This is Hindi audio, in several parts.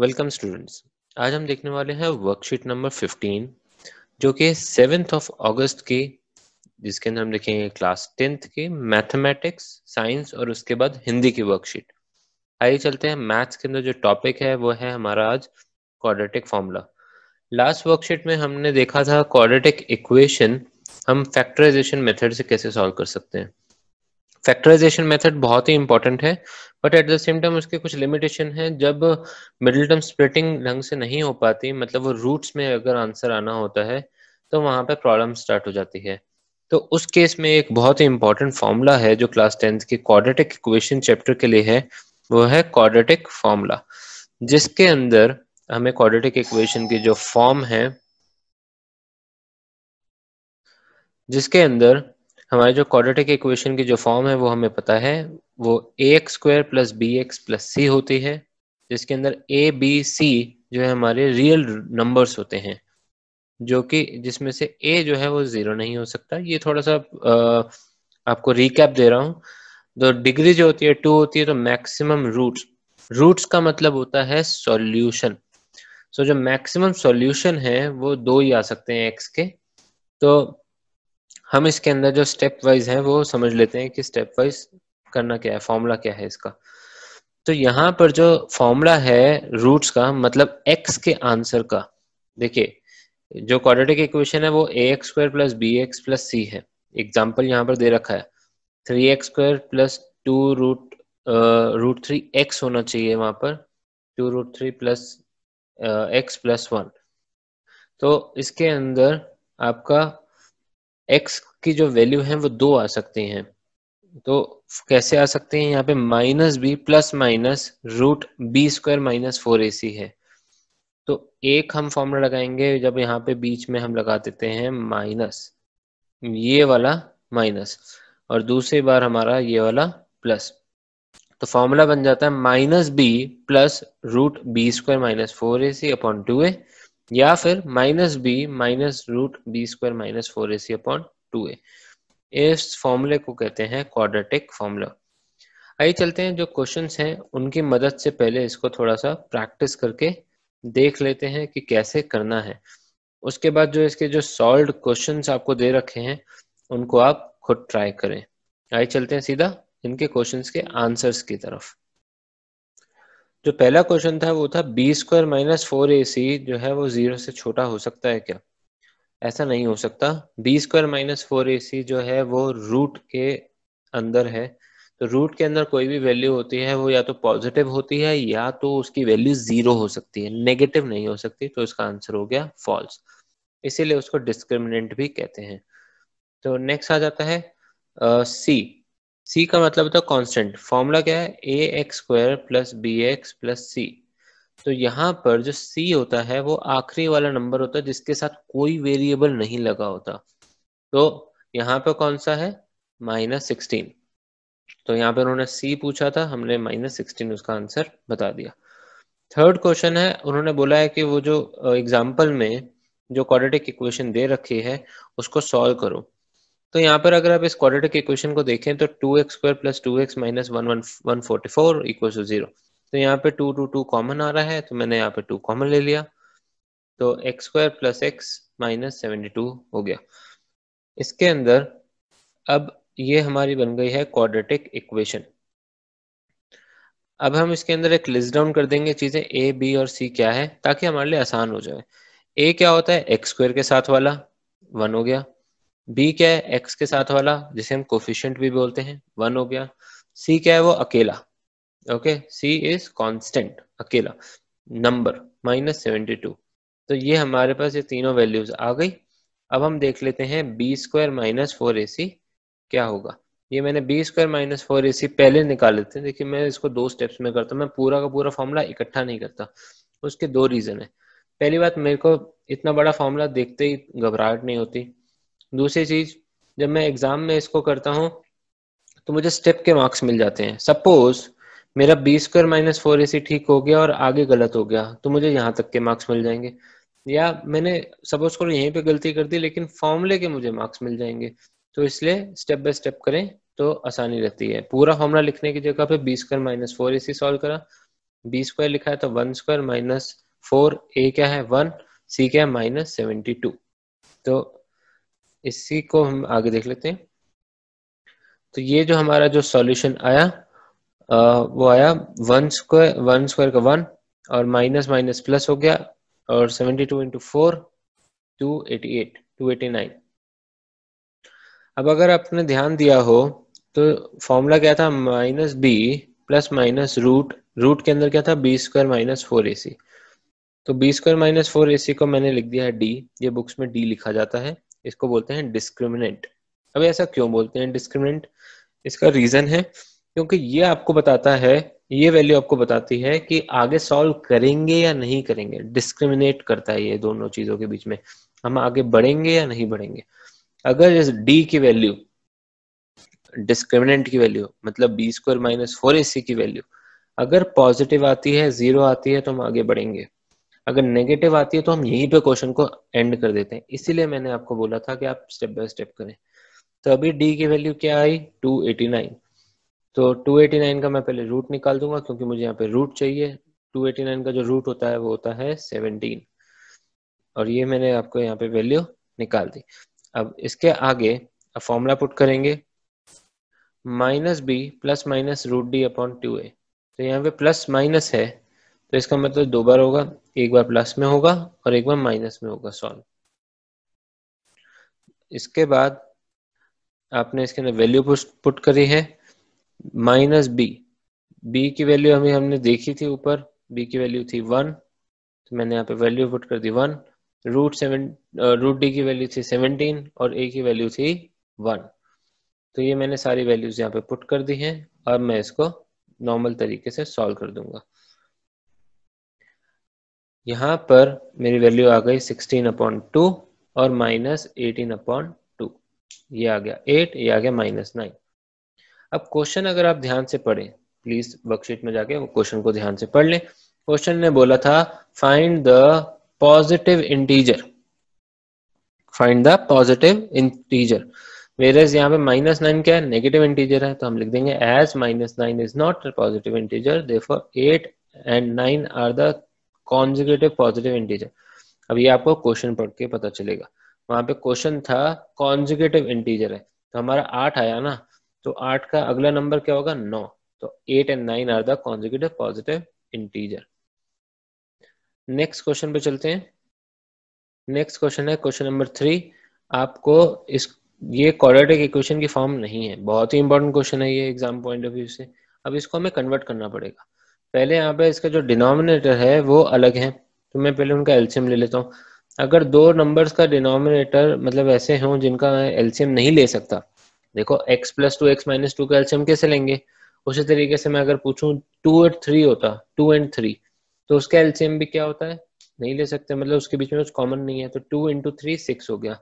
वेलकम स्टूडेंट्स आज हम देखने वाले हैं वर्कशीट नंबर 15 जो कि सेवेंथ ऑफ अगस्त की जिसके अंदर हम देखेंगे क्लास टेंथ के मैथमेटिक्स साइंस और उसके बाद हिंदी की वर्कशीट आइए चलते हैं मैथ्स के अंदर जो टॉपिक है वो है हमारा आज क्वाड्रेटिक फॉर्मूला लास्ट वर्कशीट में हमने देखा था क्वाड्रेटिक इक्वेशन हम फैक्टराइजेशन मेथड से कैसे सॉल्व कर सकते हैं फैक्टराइजेशन मेथड बहुत ही इंपॉर्टेंट है but at the same time उसके कुछ लिमिटेशन है जब मिडिल टर्म स्प्लिटिंग ढंग से नहीं हो पाती मतलब वो रूट्स में अगर आंसर आना होता है तो वहां पे प्रॉब्लम स्टार्ट हो जाती है तो उस केस में एक बहुत ही इंपॉर्टेंट फॉर्मूला है जो क्लास टेंथ के क्वाड्रेटिक इक्वेशन चैप्टर के लिए है वो है क्वाड्रेटिक फॉर्मूला जिसके अंदर हमें क्वाड्रेटिक इक्वेशन की जो फॉर्म है जिसके अंदर हमारे जो क्वाड्रेटिक इक्वेशन की जो फॉर्म है वो हमें पता है वो a x square plus b x plus c होती है जिसके अंदर ए बी सी जो है हमारे रियल नंबर्स होते हैं जो कि जिसमें से ए जो है वो ज़ीरो नहीं हो सकता ये थोड़ा सा आ, आपको रिकैप दे रहा हूँ तो डिग्री जो होती है टू होती है तो मैक्सिमम रूट्स रूट्स का मतलब होता है सॉल्यूशन सो so, जो मैक्सिमम सॉल्यूशन है वो दो ही आ सकते हैं एक्स के तो हम इसके अंदर जो स्टेप वाइज है वो समझ लेते हैं कि स्टेप वाइज करना क्या है फॉर्मूला क्या है इसका तो यहाँ पर जो फॉर्मूला है रूट्स का मतलब एक्स के आंसर का देखिए जो क्वाड्रेटिक इक्वेशन है वो a x square plus b x plus c है एग्जाम्पल यहाँ पर दे रखा है three x square plus two root root three x होना चाहिए वहां पर two root three plus x plus one तो इसके अंदर आपका एक्स की जो वैल्यू है वो दो आ सकती हैं तो कैसे आ सकते हैं यहाँ पे minus b plus minus root b square minus four a c है तो एक हम फॉर्मूला लगाएंगे जब यहाँ पे बीच में हम लगा देते हैं माइनस ये वाला माइनस और दूसरी बार हमारा ये वाला प्लस तो फॉर्मूला बन जाता है minus b plus root b square minus four a c upon two a या फिर minus b minus root b square minus four a c upon two a इस फॉर्मूले को कहते हैं क्वाड्रेटिक फॉर्मूला आइए चलते हैं जो क्वेश्चंस हैं उनकी मदद से पहले इसको थोड़ा सा प्रैक्टिस करके देख लेते हैं कि कैसे करना है उसके बाद जो इसके जो सॉल्व क्वेश्चंस आपको दे रखे हैं उनको आप खुद ट्राई करें आइए चलते हैं सीधा इनके क्वेश्चंस के आंसर्स की तरफ जो पहला क्वेश्चन था वो था b square minus four a c जो है वो जीरो से छोटा हो सकता है क्या ऐसा नहीं हो सकता b square minus four a c जो है वो रूट के अंदर है तो रूट के अंदर कोई भी वैल्यू होती है वो या तो पॉजिटिव होती है या तो उसकी वैल्यू जीरो हो सकती है नेगेटिव नहीं हो सकती तो इसका आंसर हो गया फॉल्स इसीलिए उसको डिस्क्रिमिनेंट भी कहते हैं तो नेक्स्ट आ जाता है सी uh, सी का मतलब होता है कॉन्स्टेंट फॉर्मूला क्या है a x square plus b x plus c तो यहाँ पर जो सी होता है वो आखिरी वाला नंबर होता है जिसके साथ कोई वेरिएबल नहीं लगा होता तो यहाँ पर कौन सा है माइनस सिक्सटीन तो यहाँ पे उन्होंने सी पूछा था हमने माइनस सिक्सटीन उसका आंसर बता दिया थर्ड क्वेश्चन है उन्होंने बोला है कि वो जो एग्जाम्पल uh, में जो क्वाड्रेटिक इक्वेशन दे रखी है उसको सॉल्व करो तो यहाँ पर अगर आप इस क्वाड्रेटिक इक्वेशन को देखें तो two x square plus two x minus one one one forty four equal to zero तो यहाँ पे टू टू टू कॉमन आ रहा है तो मैंने यहाँ पे टू कॉमन ले लिया तो x square plus x minus seventy two हो गया इसके अंदर अब ये हमारी बन गई है क्वाड्रेटिक इक्वेशन अब हम इसके अंदर एक लिस्ट डाउन कर देंगे चीजें ए बी और सी क्या है ताकि हमारे लिए आसान हो जाए ए क्या होता है एक्स स्क्वायर के साथ वाला वन हो गया बी क्या है एक्स के साथ वाला जिसे हम कोफिशियंट भी बोलते हैं वन हो गया सी क्या है वो अकेला ओके सी इज कॉन्स्टेंट अकेला नंबर माइनस सेवेंटी टू तो ये हमारे पास ये तीनों वैल्यूज आ गई अब हम देख लेते हैं b square minus four a c क्या होगा ये मैंने b square minus four a c पहले निकाल लेते हैं देखिए मैं इसको दो स्टेप्स में करता हूँ मैं पूरा का पूरा फॉर्मूला इकट्ठा नहीं करता उसके दो रीजन है पहली बात मेरे को इतना बड़ा फॉर्मूला देखते ही घबराहट नहीं होती दूसरी चीज जब मैं एग्जाम में इसको करता हूँ तो मुझे स्टेप के मार्क्स मिल जाते हैं सपोज मेरा b square minus four a c ठीक हो गया और आगे गलत हो गया तो मुझे यहाँ तक के मार्क्स मिल जाएंगे या मैंने सपोज करो यहीं पे गलती कर दी लेकिन फॉर्मूले के मुझे मार्क्स मिल जाएंगे तो इसलिए स्टेप बाय स्टेप करें तो आसानी रहती है पूरा फॉर्मूला लिखने की जगह पे b square minus four a c solve करा बी स्क्वायर लिखा है तो one square minus four a क्या है वन सी क्या है माइनस सेवेंटी टू तो इसी को हम आगे देख लेते हैं तो ये जो हमारा जो सॉल्यूशन आया आ, वो आया वन स्क्वायर वन स्क्वायर का वन और माइनस माइनस प्लस हो गया और seventy two into four two eighty eight two eighty nine अब अगर आपने ध्यान दिया हो तो फॉर्मूला क्या था minus b plus minus root root के अंदर क्या था b square minus four a c तो b square minus four a c को मैंने लिख दिया है डी ये बुक्स में डी लिखा जाता है इसको बोलते हैं डिस्क्रिमिनेंट अब ऐसा क्यों बोलते हैं डिस्क्रिमिनेंट इसका रीजन है क्योंकि ये आपको बताता है ये वैल्यू आपको बताती है कि आगे सॉल्व करेंगे या नहीं करेंगे डिस्क्रिमिनेट करता है ये दोनों चीजों के बीच में हम आगे बढ़ेंगे या नहीं बढ़ेंगे अगर इस डी की वैल्यू डिस्क्रिमिनेंट की वैल्यू मतलब b square minus four a c की वैल्यू अगर पॉजिटिव आती है जीरो आती है तो हम आगे बढ़ेंगे अगर नेगेटिव आती है तो हम यहीं पे क्वेश्चन को एंड कर देते हैं इसीलिए मैंने आपको बोला था कि आप स्टेप बाय स्टेप करें तो अभी डी की वैल्यू क्या आई 289 तो 289 का मैं पहले रूट निकाल दूंगा क्योंकि मुझे यहाँ पे रूट चाहिए 289 का जो रूट होता है वो होता है 17 और ये मैंने आपको यहाँ पे वैल्यू निकाल दी अब इसके आगे फॉर्मूला पुट करेंगे minus b plus minus root D upon two a तो यहाँ पे प्लस माइनस है तो इसका मतलब दो बार होगा एक बार प्लस में होगा और एक बार माइनस में होगा सॉल्व इसके बाद आपने इसके अंदर वैल्यू पुट करी है माइनस बी बी की वैल्यू हमें हमने देखी थी ऊपर बी की वैल्यू थी वन तो मैंने यहाँ पे वैल्यू पुट कर दी one root seven root D की वैल्यू थी सेवनटीन और ए की वैल्यू थी वन तो ये मैंने सारी वैल्यूज यहाँ पे पुट कर दी हैं अब मैं इसको नॉर्मल तरीके से सॉल्व कर दूंगा यहाँ पर मेरी वैल्यू आ गई सिक्सटीन अपॉन टू और माइनस एटीन अपॉन टू ये आ गया एट ये आ गया माइनस नाइन अब क्वेश्चन अगर आप ध्यान से पढ़ें प्लीज वर्कशीट में जाके क्वेश्चन को ध्यान से पढ़ लें क्वेश्चन ने बोला था find the positive integer find the positive integer whereas यहाँ पे माइनस नाइन क्या है नेगेटिव इंटीजर है तो हम लिख देंगे as minus nine is not positive integer therefore eight and nine are the consecutive positive integer अब ये आपको क्वेश्चन पढ़ के पता चलेगा वहां पे क्वेश्चन था कॉन्जिगेटिव इंटीजर है तो हमारा आठ आया ना तो आठ का अगला नंबर क्या होगा नौ तो eight and nine are the consecutive positive integer next question पे चलते हैं नेक्स्ट क्वेश्चन है क्वेश्चन नंबर थ्री आपको इस ये क्वाड्रेटिक इक्वेशन की फॉर्म नहीं है बहुत ही इंपॉर्टेंट क्वेश्चन है ये एग्जाम पॉइंट ऑफ व्यू से अब इसको हमें कन्वर्ट करना पड़ेगा पहले यहाँ पे इसका जो डिनोमिनेटर है वो अलग है तो मैं पहले उनका एल्शियम ले लेता हूँ अगर दो नंबर्स का डिनोमिनेटर मतलब ऐसे हों जिनका एल्शियम नहीं ले सकता देखो x plus two x minus two का एल्शियम कैसे लेंगे उसी तरीके से मैं अगर पूछूं टू एंड थ्री होता टू एंड थ्री तो उसका एल्शियम भी क्या होता है नहीं ले सकते मतलब उसके बीच में कुछ कॉमन नहीं है तो टू इंटू थ्री सिक्स हो गया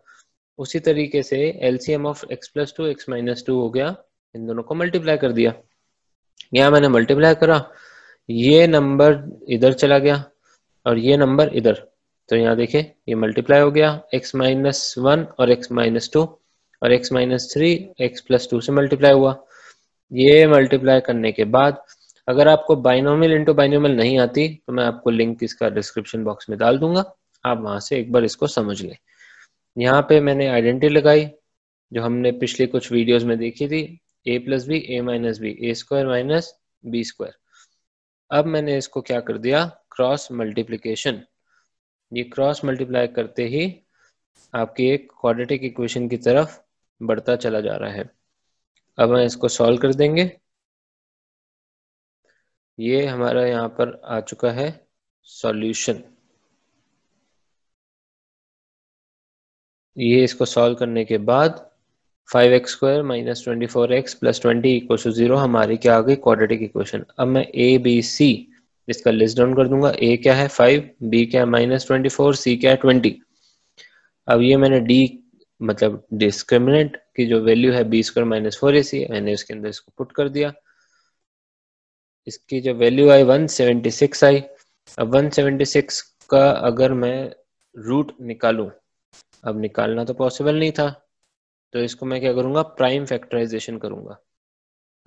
उसी तरीके से LCM of x plus two x minus two हो गया इन दोनों को मल्टीप्लाई कर दिया यहाँ मैंने मल्टीप्लाई करा ये नंबर इधर चला गया और ये नंबर इधर तो यहाँ देखे ये मल्टीप्लाई हो गया x माइनस वन और x माइनस टू और x minus three x plus two से मल्टीप्लाई हुआ ये मल्टीप्लाई करने के बाद अगर आपको बाइनोमियल इंटू बाइनोमियल नहीं आती तो मैं आपको लिंक इसका डिस्क्रिप्शन बॉक्स में डाल दूंगा आप वहां से एक बार इसको समझ लें यहाँ पे मैंने आइडेंटिटी लगाई जो हमने पिछले कुछ वीडियोस में देखी थी a plus b a minus b a square minus b square अब मैंने इसको क्या कर दिया क्रॉस मल्टीप्लीकेशन ये क्रॉस मल्टीप्लाई करते ही आपकी एक क्वाड्रेटिक इक्वेशन की तरफ बढ़ता चला जा रहा है अब हम इसको सॉल्व कर देंगे ये हमारा यहाँ पर आ चुका है सॉल्यूशन ये इसको सॉल्व करने के बाद five x square minus twenty four x plus twenty equal to zero हमारी क्या आ गई क्वाड्रेटिक इक्वेशन अब मैं ए बी सी इसका लिस्ट डाउन कर दूंगा ए क्या है फाइव बी क्या है माइनस ट्वेंटी फोर सी क्या है ट्वेंटी अब ये मैंने डी मतलब डिस्क्रिमिनेंट की जो वैल्यू है b square minus four a c मैंने इसके अंदर इसको पुट कर दिया इसकी जो वैल्यू आई वन सेवेंटी सिक्स आई अब वन सेवेंटी सिक्स का अगर मैं रूट निकालू अब निकालना तो पॉसिबल नहीं था तो इसको मैं क्या करूंगा प्राइम फैक्टराइजेशन करूंगा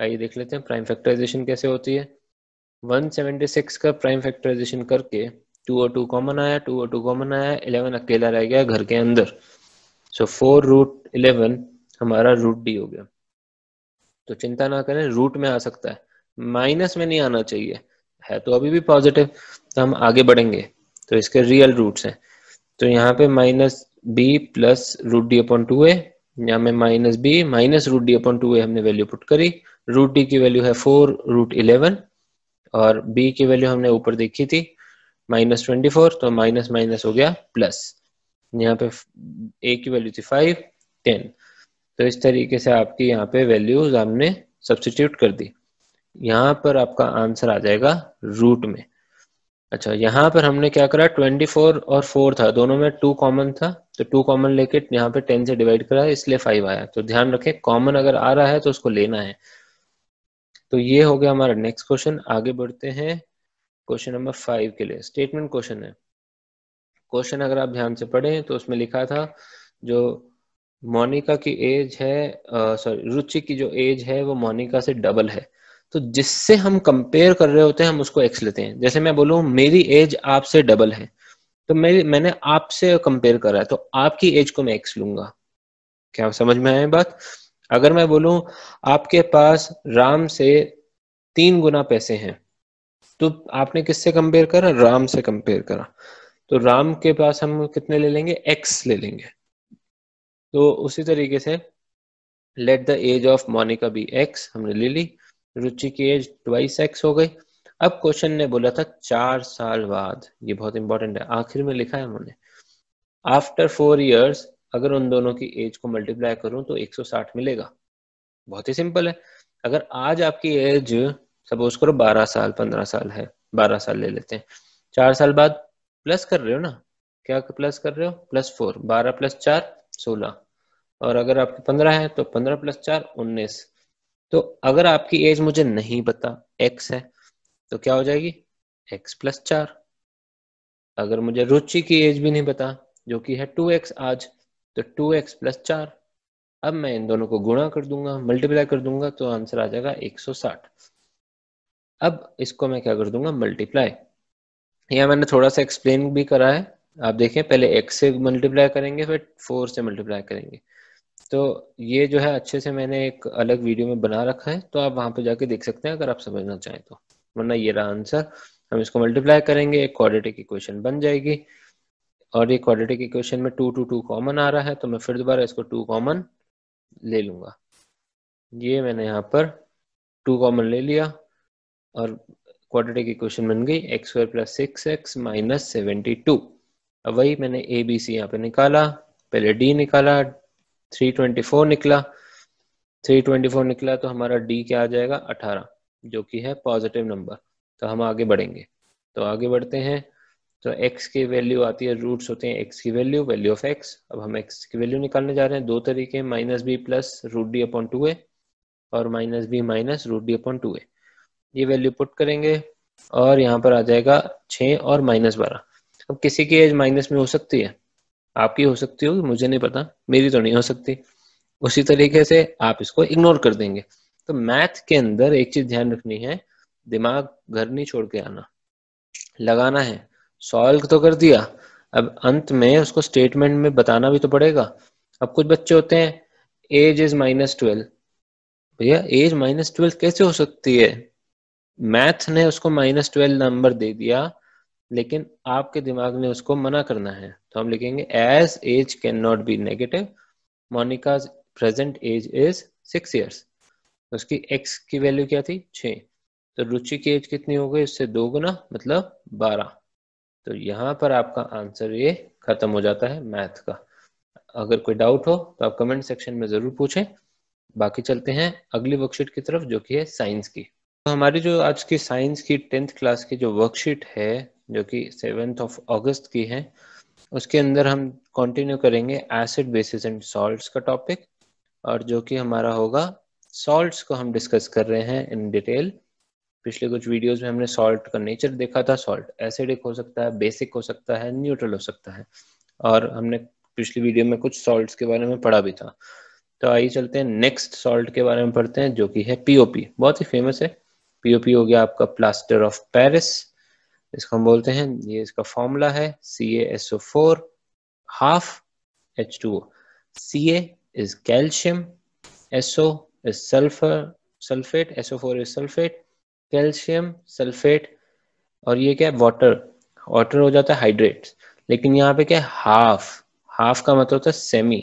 आइए देख लेते हैं प्राइम फैक्टराइजेशन कैसे होती है 176 का प्राइम फैक्टराइजेशन करके 202 कॉमन आया 202 कॉमन आया 11 अकेला रह गया घर के अंदर सो फोर रूट इलेवन हमारा रूट डी हो गया तो चिंता ना करें रूट में आ सकता है माइनस में नहीं आना चाहिए है तो अभी भी पॉजिटिव तो हम आगे बढ़ेंगे तो इसके रियल रूट्स हैं तो यहाँ पे minus b plus root D upon two a यहाँ में minus b minus root D upon two a हमने वैल्यू पुट करी रूट डी की वैल्यू है फोर रूट इलेवन और बी की वैल्यू हमने ऊपर देखी थी माइनस ट्वेंटी फोर तो माइनस माइनस हो गया प्लस यहाँ पे ए की वैल्यू थी फाइव टेन तो इस तरीके से आपकी यहाँ पे वैल्यूज हमने सब्सिट्यूट कर दी यहाँ पर आपका आंसर आ जाएगा रूट में अच्छा यहाँ पर हमने क्या करा 24 और 4 था दोनों में 2 कॉमन था तो 2 कॉमन लेके यहाँ पे 10 से डिवाइड करा इसलिए 5 आया तो ध्यान रखे कॉमन अगर आ रहा है तो उसको लेना है तो ये हो गया हमारा नेक्स्ट क्वेश्चन आगे बढ़ते हैं क्वेश्चन नंबर फाइव के लिए स्टेटमेंट क्वेश्चन है क्वेश्चन अगर आप ध्यान से पढ़े तो उसमें लिखा था जो मोनिका की एज है सॉरी रुचि की जो एज है वो मोनिका से डबल है तो जिससे हम कंपेयर कर रहे होते हैं हम उसको एक्स लेते हैं जैसे मैं बोलू मेरी एज आपसे डबल है तो मेरी मैंने आपसे कंपेयर करा है तो आपकी एज को मैं एक्स लूंगा क्या समझ में आए बात अगर मैं बोलूं आपके पास राम से तीन गुना पैसे हैं तो आपने किससे कंपेयर करा राम से कंपेयर करा तो राम के पास हम कितने ले लेंगे एक्स ले लेंगे तो उसी तरीके से let the age of Monica be x हमने ले ली रुचि की एज ट्वाइस एक्स हो गई अब क्वेश्चन ने बोला था चार साल बाद ये बहुत इंपॉर्टेंट है आखिर में लिखा है उन्होंने आफ्टर फोर इयर्स अगर उन दोनों की एज को मल्टीप्लाई करूं तो 160 मिलेगा बहुत ही सिंपल है अगर आज आपकी एज सपोज करो 12 साल 15 साल है 12 साल ले लेते हैं चार साल बाद प्लस कर रहे हो ना क्या प्लस कर रहे हो प्लस फोर बारह प्लस चार सोलह और अगर आपकी पंद्रह है तो पंद्रह प्लस चार उन्नीस तो अगर आपकी एज मुझे नहीं पता एक्स है तो क्या हो जाएगी एक्स प्लस चार अगर मुझे रुचि की एज भी नहीं पता जो कि है टू एक्स आज तो टू एक्स प्लस चार अब मैं इन दोनों को गुणा कर दूंगा मल्टीप्लाई कर दूंगा तो आंसर आ जाएगा 160 अब इसको मैं क्या कर दूंगा मल्टीप्लाई यह मैंने थोड़ा सा एक्सप्लेन भी करा है आप देखें पहले एक्स से मल्टीप्लाई करेंगे फिर फोर से मल्टीप्लाई करेंगे तो ये जो है अच्छे से मैंने एक अलग वीडियो में बना रखा है तो आप वहां पे जाके देख सकते हैं अगर आप समझना चाहें तो वरना ये रहा आंसर हम इसको मल्टीप्लाई करेंगे एक क्वाड्रेटिक इक्वेशन बन जाएगी और ये क्वाड्रेटिक इक्वेशन में टू टू टू कॉमन आ रहा है तो मैं फिर दोबारा इसको टू कॉमन ले लूंगा ये मैंने यहाँ पर टू कॉमन ले लिया और क्वाड्रेटिक इक्वेशन बन गई x square plus six x minus seventy two अब वही मैंने ए बी सी यहाँ पे निकाला पहले डी निकाला थ्री ट्वेंटी फोर निकला थ्री ट्वेंटी फोर निकला तो हमारा डी क्या आ जाएगा अठारह जो कि है पॉजिटिव नंबर तो हम आगे बढ़ेंगे तो आगे बढ़ते हैं तो x की वैल्यू आती है रूट्स होते हैं x की वैल्यू वैल्यू ऑफ x अब हम x की वैल्यू निकालने जा रहे हैं दो तरीके minus b plus root D upon two a और minus b minus root D upon two a ये वैल्यू पुट करेंगे और यहाँ पर आ जाएगा छ और माइनस बारह अब किसी की एज माइनस में हो सकती है आपकी हो सकती होगी मुझे नहीं पता मेरी तो नहीं हो सकती उसी तरीके से आप इसको इग्नोर कर देंगे तो मैथ के अंदर एक चीज ध्यान रखनी है दिमाग घर नहीं छोड़ के आना लगाना है सॉल्व तो कर दिया अब अंत में उसको स्टेटमेंट में बताना भी तो पड़ेगा अब कुछ बच्चे होते हैं एज इज माइनस ट्वेल्व भैया एज माइनस ट्वेल्व कैसे हो सकती है मैथ ने उसको माइनस ट्वेल्व नंबर दे दिया लेकिन आपके दिमाग ने उसको मना करना है तो हम लिखेंगे age age can not be negative Monica present age is six years उसकी एक्स की वैल्यू क्या थी छ तो रुचि की एज कितनी हो गई उससे दो गुना मतलब बारह तो यहाँ पर आपका आंसर ये खत्म हो जाता है मैथ का अगर कोई डाउट हो तो आप कमेंट सेक्शन में ज़रूर पूछें बाकी चलते हैं अगली वर्कशीट की तरफ जो कि है साइंस की तो हमारी जो आज की साइंस की टेंथ क्लास की जो वर्कशीट है जो कि सेवेंथ ऑफ अगस्त की है उसके अंदर हम कंटिन्यू करेंगे एसिड बेसिस एंड सॉल्ट्स का टॉपिक और जो कि हमारा होगा सॉल्ट्स को हम डिस्कस कर रहे हैं इन डिटेल पिछले कुछ वीडियोस में हमने सॉल्ट का नेचर देखा था सॉल्ट एसिडिक हो सकता है बेसिक हो सकता है न्यूट्रल हो सकता है और हमने पिछली वीडियो में कुछ सॉल्ट के बारे में पढ़ा भी था तो आइए चलते हैं नेक्स्ट सॉल्ट के बारे में पढ़ते हैं जो कि है पीओपी बहुत ही फेमस है पीओपी हो गया आपका प्लास्टर ऑफ पेरिस इसको हम बोलते हैं ये इसका फॉर्मूला है C S O four half H two C is calcium S O is sulphur sulphate S O four is sulphate calcium sulphate और ये क्या है वाटर वाटर हो जाता है हाइड्रेट लेकिन यहाँ पे क्या है हाफ हाफ का मतलब होता है सेमी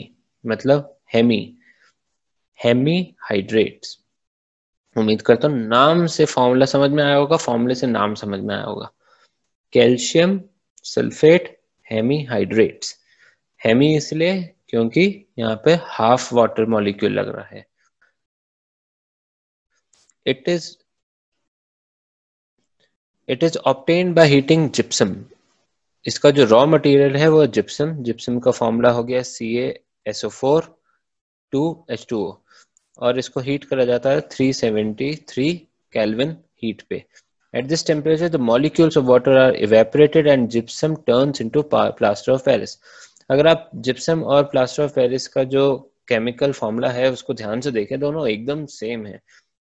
मतलब हेमी हेमी हाइड्रेट्स उम्मीद करता हूँ नाम से फॉर्मूला समझ में आया होगा फॉर्मूले से नाम समझ में आया होगा कैल्शियम सल्फेट हेमीहाइड्रेट्स हेमी इसलिए क्योंकि यहाँ पे हाफ वाटर मॉलिक्यूल लग रहा है it is it is obtain by heating gypsum इसका जो रॉ मटेरियल है वो जिप्सम जिप्सम का फॉर्मूला हो गया C S O four two H two O और इसको हीट करा जाता है 373 कैलविन हीट पे At this temperature, the molecules of water are evaporated and gypsum turns into plaster of Paris अगर आप जिप्सम और प्लास्टर ऑफ पेरिस का जो केमिकल फॉर्मूला है उसको ध्यान से देखें दोनों एकदम सेम है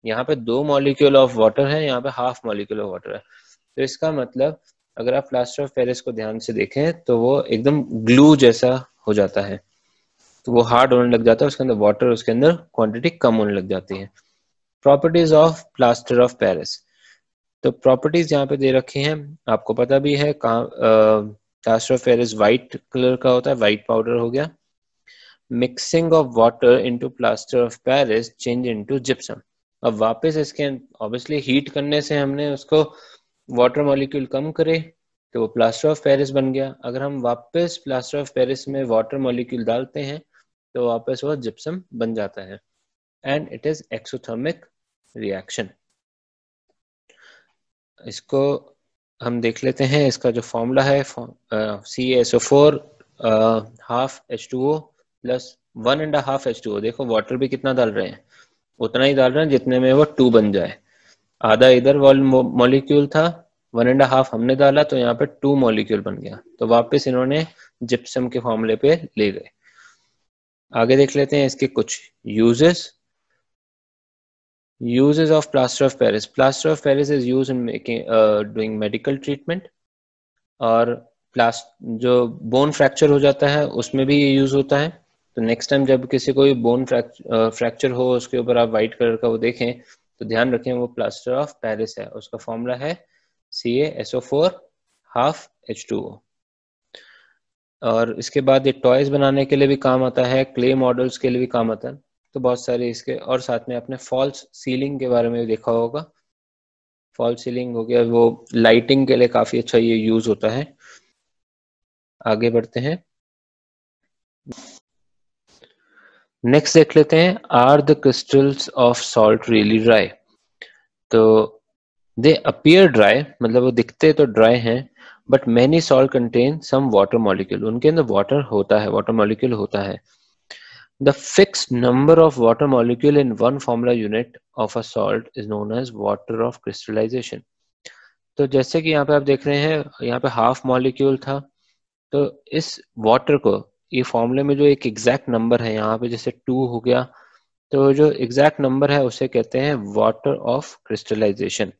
यहाँ पे दो मॉलिक्यूल ऑफ वाटर है यहाँ पे हाफ मॉलिक्यूल ऑफ वाटर है तो इसका मतलब अगर आप प्लास्टर ऑफ पेरिस को ध्यान से देखें तो वो एकदम ग्लू जैसा हो जाता है तो वो हार्ड होने लग जाता है उसके अंदर वाटर उसके अंदर क्वांटिटी कम होने लग जाती है properties of plaster of Paris तो प्रॉपर्टीज यहाँ पे दे रखे हैं आपको पता भी है कहाँ कैस्टर फेरिस वाइट कलर का होता है वाइट पाउडर हो गया mixing of water into plaster of Paris change into gypsum अब वापस इसके ऑब्वियसली हीट करने से हमने उसको वाटर मॉलिक्यूल कम करे तो वो प्लास्टर ऑफ पेरिस बन गया अगर हम वापस प्लास्टर ऑफ पेरिस में वाटर मॉलिक्यूल डालते हैं तो वापस वह जिप्सम बन जाता है and it is exothermic reaction इसको हम देख लेते हैं इसका जो फॉर्मूला है C S O four half H two O plus one and half H two O देखो वाटर भी कितना डाल रहे हैं उतना ही डाल रहे हैं जितने में वो टू बन जाए आधा इधर मॉलिक्यूल था वन एंड हाफ हमने डाला तो यहाँ पे टू मॉलिक्यूल बन गया तो वापस इन्होंने जिप्सम के फॉर्मूले पे ले गए आगे देख लेते हैं इसके कुछ uses Uses of plaster of Paris. Plaster of Paris is used in making uh, doing medical treatment और प्लास्ट जो बोन फ्रैक्चर हो जाता है उसमें भी ये यूज होता है तो नेक्स्ट टाइम जब किसी को बोन फ्रैक्चर uh, हो उसके ऊपर आप व्हाइट कलर का वो देखें तो ध्यान रखें वो प्लास्टर ऑफ पेरिस है उसका फॉर्मूला है C S O four half H two O और इसके बाद ये टॉयज बनाने के लिए भी काम आता है क्ले मॉडल्स के लिए भी काम आता है तो बहुत सारे इसके और साथ में आपने फॉल्स सीलिंग के बारे में भी देखा होगा फॉल्स सीलिंग हो गया वो लाइटिंग के लिए काफी अच्छा ये यूज होता है आगे बढ़ते हैं नेक्स्ट देख लेते हैं are the crystals of salt really dry तो दे अपियर ड्राई मतलब वो दिखते तो ड्राई हैं but many salt contain some water molecule उनके अंदर वाटर होता है वाटर मॉलिक्यूल होता है The fixed number of water molecule in one formula unit of a salt is known as water of crystallization. तो जैसे कि यहाँ पे आप देख रहे हैं यहाँ पे हाफ मॉलिक्यूल था तो इस वाटर को ये फॉर्मूले में जो एक एग्जैक्ट नंबर है यहाँ पे जैसे टू हो गया तो जो एग्जैक्ट नंबर है उसे कहते हैं water of crystallisation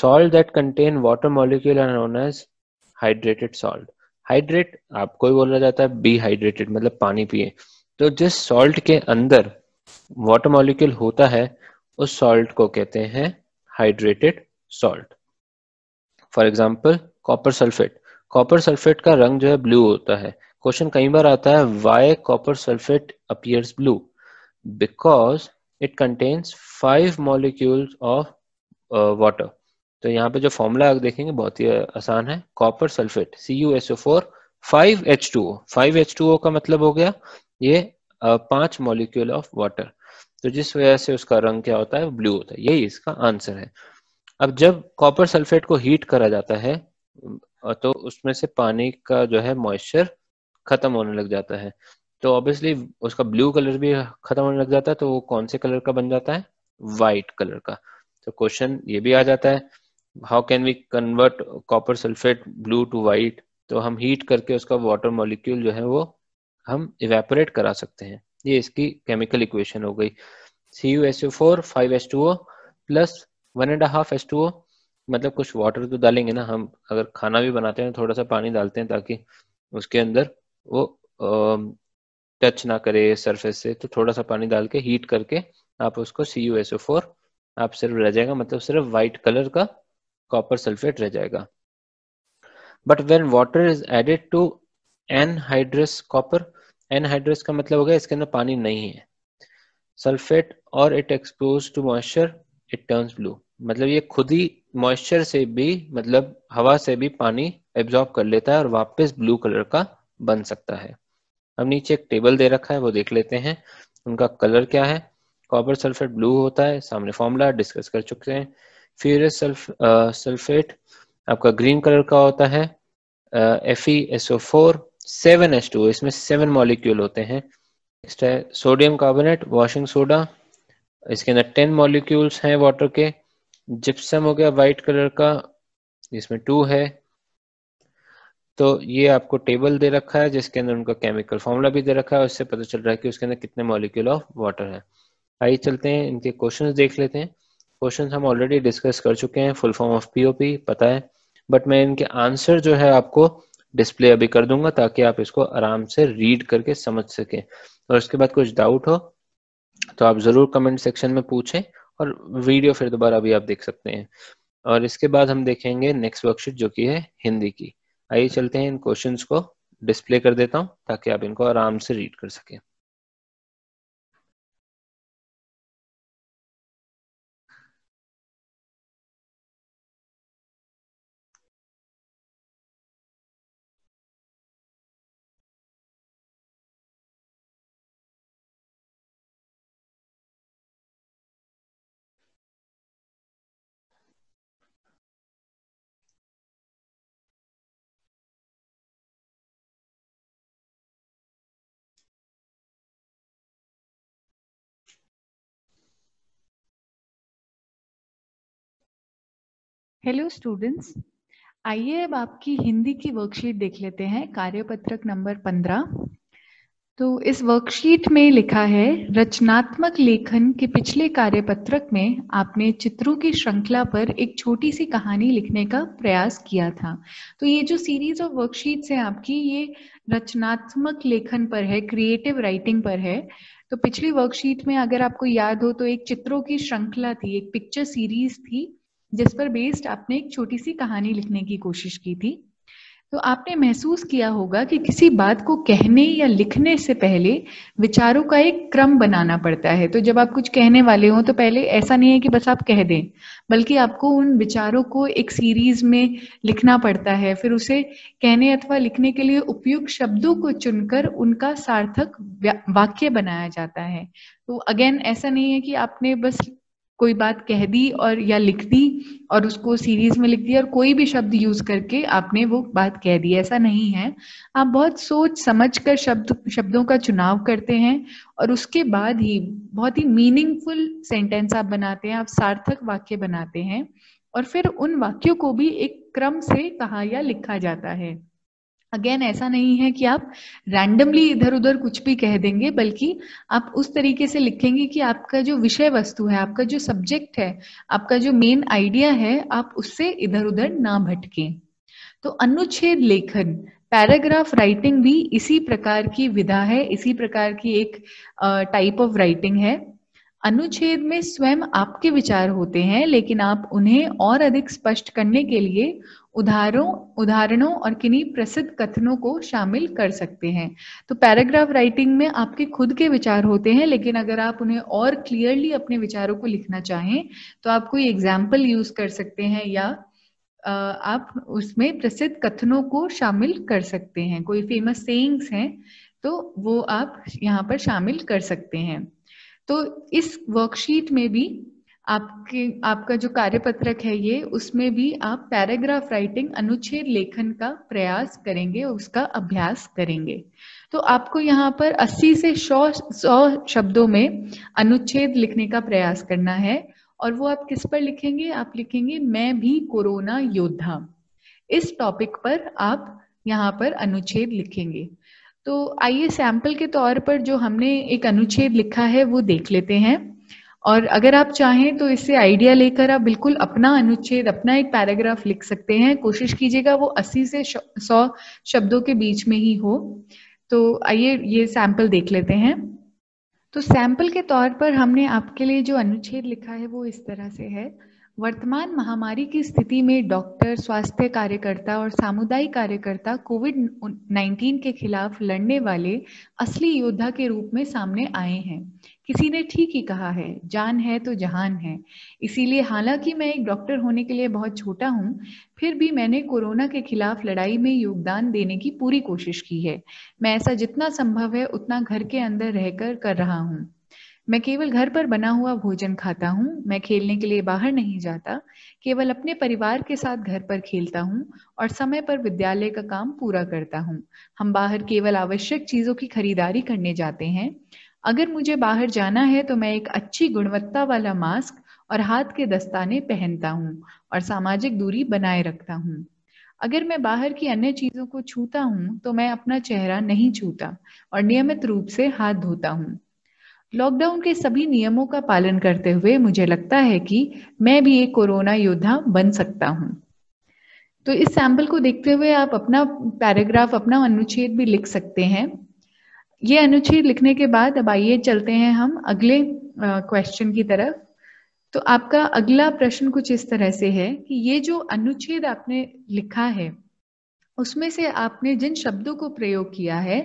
salt that contain water molecule are known as hydrated salt hydrate आपको ही बोला जाता है बी हाइड्रेटेड मतलब पानी पिए तो जिस सॉल्ट के अंदर वाटर मॉलिक्यूल होता है उस सॉल्ट को कहते हैं hydrated salt for example copper sulphate copper sulphate का रंग जो है ब्लू होता है क्वेश्चन कई बार आता है why copper sulphate appears blue because it contains five molecules of water तो यहाँ पे जो फॉर्मूला देखेंगे बहुत ही uh, आसान है copper sulphate C U S O four five H two O five H two O का मतलब हो गया ये पांच मॉलिक्यूल ऑफ वाटर तो जिस वजह से उसका रंग क्या होता है ब्लू होता है यही इसका आंसर है अब जब कॉपर सल्फेट को हीट करा जाता है तो उसमें से पानी का जो है मॉइस्चर खत्म होने लग जाता है तो ऑब्वियसली उसका ब्लू कलर भी खत्म होने लग जाता है तो वो कौन से कलर का बन जाता है वाइट कलर का तो क्वेश्चन ये भी आ जाता है how can we convert copper sulphate blue to white तो हम हीट करके उसका वाटर मॉलिक्यूल जो है वो हम इवेपोरेट करा सकते हैं ये इसकी केमिकल इक्वेशन हो गई C U S O four five S two O plus one and half S two O मतलब कुछ वाटर तो डालेंगे ना हम अगर खाना भी बनाते हैं थोड़ा सा पानी डालते हैं ताकि उसके अंदर वो टच ना करे सरफेस से तो थोड़ा सा पानी डाल के हीट करके आप उसको C U S O four आप सिर्फ रह जाएगा मतलब सिर्फ वाइट कलर का कॉपर सल्फेट रह जाएगा but when water is added to anhydrous copper anhydrous का मतलब होगा इसके अंदर पानी नहीं है सल्फेट और it expose to moisture it turns blue मतलब ये खुद ही मॉइस्चर से भी मतलब हवा से भी पानी एब्जॉर्ब कर लेता है और वापस ब्लू कलर का बन सकता है अब नीचे एक टेबल दे रखा है वो देख लेते हैं उनका कलर क्या है कॉपर सल्फेट ब्लू होता है सामने फॉर्मूला डिस्कस कर चुके हैं फ्यूरस सल्फ, सल्फेट आपका ग्रीन कलर का होता है F E S O four seven S two इसमें सेवन मॉलिक्यूल होते हैं सोडियम कार्बोनेट वॉशिंग सोडा इसके अंदर टेन मॉलिक्यूल्स हैं वाटर के जिप्सम हो गया वाइट कलर का इसमें टू है तो ये आपको टेबल दे रखा है जिसके अंदर उनका केमिकल फॉर्मूला भी दे रखा है उससे पता चल रहा है कि उसके अंदर कितने मॉलिक्यूल ऑफ वाटर है आइए चलते हैं इनके क्वेश्चंस देख लेते हैं क्वेश्चंस हम ऑलरेडी डिस्कस कर चुके हैं फुल फॉर्म ऑफ पीओपी पता है बट मैं इनके आंसर जो है आपको डिस्प्ले अभी कर दूंगा ताकि आप इसको आराम से रीड करके समझ सके और उसके बाद कुछ डाउट हो तो आप ज़रूर कमेंट सेक्शन में पूछें और वीडियो फिर दोबारा अभी आप देख सकते हैं और इसके बाद हम देखेंगे नेक्स्ट वर्कशीट जो कि है हिंदी की आइए चलते हैं इन क्वेश्चंस को डिस्प्ले कर देता हूं ताकि आप इनको आराम से रीड कर सकें हेलो स्टूडेंट्स आइए अब आपकी हिंदी की वर्कशीट देख लेते हैं कार्यपत्रक नंबर पंद्रह तो इस वर्कशीट में लिखा है रचनात्मक लेखन के पिछले कार्यपत्रक में आपने चित्रों की श्रृंखला पर एक छोटी सी कहानी लिखने का प्रयास किया था तो ये जो सीरीज ऑफ वर्कशीट्स है आपकी ये रचनात्मक लेखन पर है क्रिएटिव राइटिंग पर है तो पिछली वर्कशीट में अगर आपको याद हो तो एक चित्रों की श्रृंखला थी एक पिक्चर सीरीज थी जिस पर बेस्ड आपने एक छोटी सी कहानी लिखने की कोशिश की थी तो आपने महसूस किया होगा कि किसी बात को कहने या लिखने से पहले विचारों का एक क्रम बनाना पड़ता है तो जब आप कुछ कहने वाले हो तो पहले ऐसा नहीं है कि बस आप कह दें बल्कि आपको उन विचारों को एक सीरीज में लिखना पड़ता है फिर उसे कहने अथवा लिखने के लिए उपयुक्त शब्दों को चुनकर उनका सार्थक वाक्य बनाया जाता है तो अगेन ऐसा नहीं है कि आपने बस कोई बात कह दी और या लिख दी और उसको सीरीज में लिख दिया और कोई भी शब्द यूज करके आपने वो बात कह दी ऐसा नहीं है आप बहुत सोच समझ कर शब्द शब्दों का चुनाव करते हैं और उसके बाद ही बहुत ही मीनिंगफुल सेंटेंस आप बनाते हैं आप सार्थक वाक्य बनाते हैं और फिर उन वाक्यों को भी एक क्रम से कहा या लिखा जाता है अगेन ऐसा नहीं है कि आप रैंडमली इधर उधर कुछ भी कह देंगे बल्कि आप उस तरीके से लिखेंगे कि आपका जो विषय वस्तु है आपका जो सब्जेक्ट है आपका जो मेन आइडिया है आप उससे इधर उधर ना भटके तो अनुच्छेद लेखन पैराग्राफ राइटिंग भी इसी प्रकार की विधा है इसी प्रकार की एक टाइप ऑफ राइटिंग है अनुच्छेद में स्वयं आपके विचार होते हैं लेकिन आप उन्हें और अधिक स्पष्ट करने के लिए उदाहरणों उदाहरणों और किन्हीं प्रसिद्ध कथनों को शामिल कर सकते हैं तो पैराग्राफ राइटिंग में आपके खुद के विचार होते हैं लेकिन अगर आप उन्हें और क्लियरली अपने विचारों को लिखना चाहें तो आप कोई एग्जाम्पल यूज कर सकते हैं या आप उसमें प्रसिद्ध कथनों को शामिल कर सकते हैं कोई फेमस सेइंग्स हैं तो वो आप यहाँ पर शामिल कर सकते हैं तो इस वर्कशीट में भी आपके आपका जो कार्यपत्रक है ये उसमें भी आप पैराग्राफ राइटिंग अनुच्छेद लेखन का प्रयास करेंगे उसका अभ्यास करेंगे तो आपको यहाँ पर 80 से 100 100 शब्दों में अनुच्छेद लिखने का प्रयास करना है और वो आप किस पर लिखेंगे आप लिखेंगे मैं भी कोरोना योद्धा इस टॉपिक पर आप यहाँ पर अनुच्छेद लिखेंगे तो आइए सैंपल के तौर पर जो हमने एक अनुच्छेद लिखा है वो देख लेते हैं और अगर आप चाहें तो इससे आइडिया लेकर आप बिल्कुल अपना अनुच्छेद अपना एक पैराग्राफ लिख सकते हैं कोशिश कीजिएगा वो 80 से 100 शब्दों के बीच में ही हो तो आइए ये सैंपल देख लेते हैं तो सैंपल के तौर पर हमने आपके लिए जो अनुच्छेद लिखा है वो इस तरह से है वर्तमान महामारी की स्थिति में डॉक्टर स्वास्थ्य कार्यकर्ता और सामुदायिक कार्यकर्ता कोविड 19 के खिलाफ लड़ने वाले असली योद्धा के रूप में सामने आए हैं किसी ने ठीक ही कहा है जान है तो जहान है इसीलिए हालांकि मैं एक डॉक्टर होने के लिए बहुत छोटा हूँ फिर भी मैंने कोरोना के खिलाफ लड़ाई में योगदान देने की पूरी कोशिश की है मैं ऐसा जितना संभव है उतना घर के अंदर रहकर कर रहा हूँ मैं केवल घर पर बना हुआ भोजन खाता हूँ मैं खेलने के लिए बाहर नहीं जाता केवल अपने परिवार के साथ घर पर खेलता हूँ और समय पर विद्यालय का काम पूरा करता हूँ हम बाहर केवल आवश्यक चीजों की खरीदारी करने जाते हैं अगर मुझे बाहर जाना है तो मैं एक अच्छी गुणवत्ता वाला मास्क और हाथ के दस्ताने पहनता हूँ और सामाजिक दूरी बनाए रखता हूँ अगर मैं बाहर की अन्य चीजों को छूता हूँ तो मैं अपना चेहरा नहीं छूता और नियमित रूप से हाथ धोता हूँ लॉकडाउन के सभी नियमों का पालन करते हुए मुझे लगता है कि मैं भी एक कोरोना योद्धा बन सकता हूँ तो इस सैंपल को देखते हुए आप अपना पैराग्राफ अपना अनुच्छेद भी लिख सकते हैं ये अनुच्छेद लिखने के बाद अब आइए चलते हैं हम अगले क्वेश्चन की तरफ तो आपका अगला प्रश्न कुछ इस तरह से है कि ये जो अनुच्छेद आपने लिखा है उसमें से आपने जिन शब्दों को प्रयोग किया है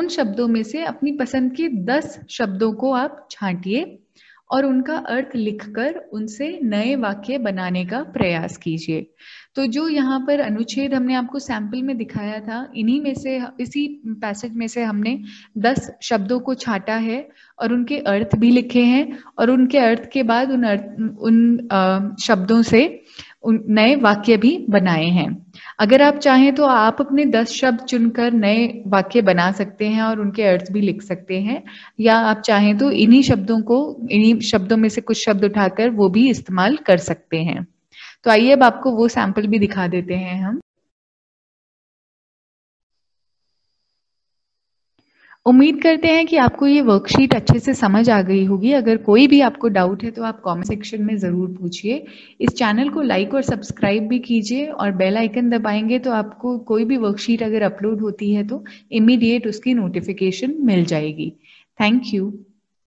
उन शब्दों में से अपनी पसंद के दस शब्दों को आप छांटिए और उनका अर्थ लिखकर उनसे नए वाक्य बनाने का प्रयास कीजिए तो जो यहाँ पर अनुच्छेद हमने आपको सैंपल में दिखाया था इन्हीं में से इसी पैसेज में से हमने दस शब्दों को छाटा है और उनके अर्थ भी लिखे हैं और उनके अर्थ के बाद उन अर्थ उन आ, शब्दों से नए वाक्य भी बनाए हैं अगर आप चाहें तो आप अपने दस शब्द चुनकर नए वाक्य बना सकते हैं और उनके अर्थ भी लिख सकते हैं या आप चाहें तो इन्हीं शब्दों को इन्हीं शब्दों में से कुछ शब्द उठाकर वो भी इस्तेमाल कर सकते हैं तो आइए अब आपको वो सैंपल भी दिखा देते हैं हम उम्मीद करते हैं कि आपको ये वर्कशीट अच्छे से समझ आ गई होगी अगर कोई भी आपको डाउट है तो आप कमेंट सेक्शन में ज़रूर पूछिए इस चैनल को लाइक और सब्सक्राइब भी कीजिए और बेल आइकन दबाएंगे तो आपको कोई भी वर्कशीट अगर अपलोड होती है तो इमीडिएट उसकी नोटिफिकेशन मिल जाएगी थैंक यू